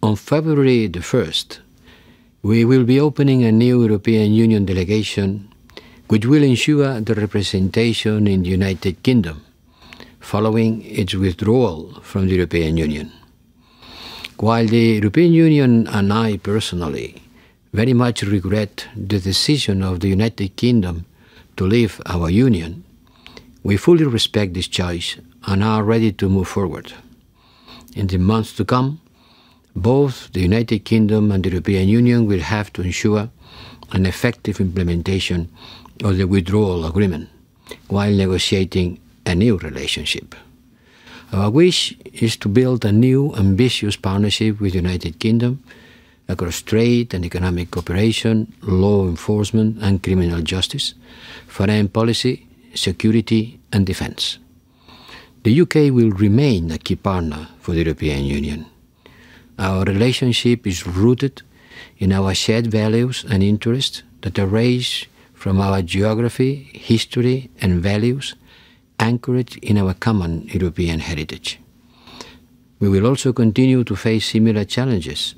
On February the 1st, we will be opening a new European Union delegation which will ensure the representation in the United Kingdom following its withdrawal from the European Union. While the European Union and I personally very much regret the decision of the United Kingdom to leave our Union, we fully respect this choice and are ready to move forward. In the months to come, both the United Kingdom and the European Union will have to ensure an effective implementation of the withdrawal agreement while negotiating a new relationship. Our wish is to build a new ambitious partnership with the United Kingdom across trade and economic cooperation, law enforcement and criminal justice, foreign policy, security and defence. The UK will remain a key partner for the European Union. Our relationship is rooted in our shared values and interests that arise from our geography, history, and values anchored in our common European heritage. We will also continue to face similar challenges,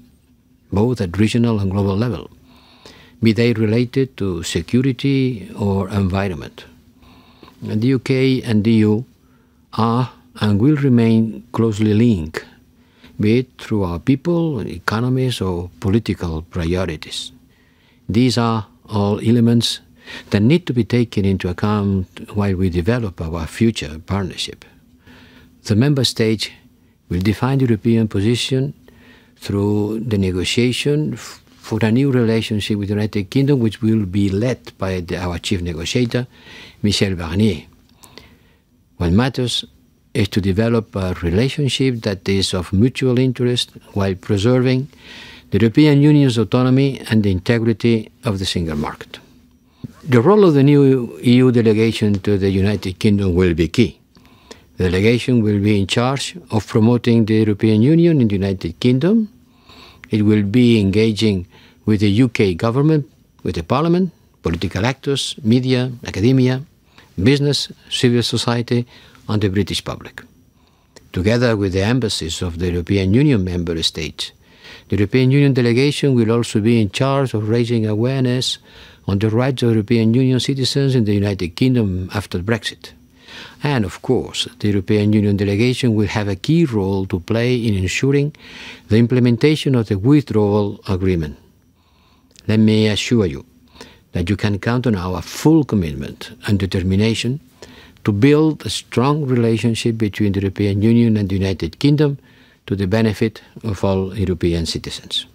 both at regional and global level, be they related to security or environment. The UK and the EU are and will remain closely linked be it through our people, economies, or political priorities. These are all elements that need to be taken into account while we develop our future partnership. The member state will define the European position through the negotiation for the new relationship with the United Kingdom, which will be led by the, our chief negotiator, Michel Barnier. What matters is to develop a relationship that is of mutual interest while preserving the European Union's autonomy and the integrity of the single market. The role of the new EU delegation to the United Kingdom will be key. The delegation will be in charge of promoting the European Union in the United Kingdom. It will be engaging with the UK government, with the parliament, political actors, media, academia, business, civil society, on the British public. Together with the embassies of the European Union member states, the European Union delegation will also be in charge of raising awareness on the rights of European Union citizens in the United Kingdom after Brexit. And of course, the European Union delegation will have a key role to play in ensuring the implementation of the withdrawal agreement. Let me assure you that you can count on our full commitment and determination to build a strong relationship between the European Union and the United Kingdom to the benefit of all European citizens.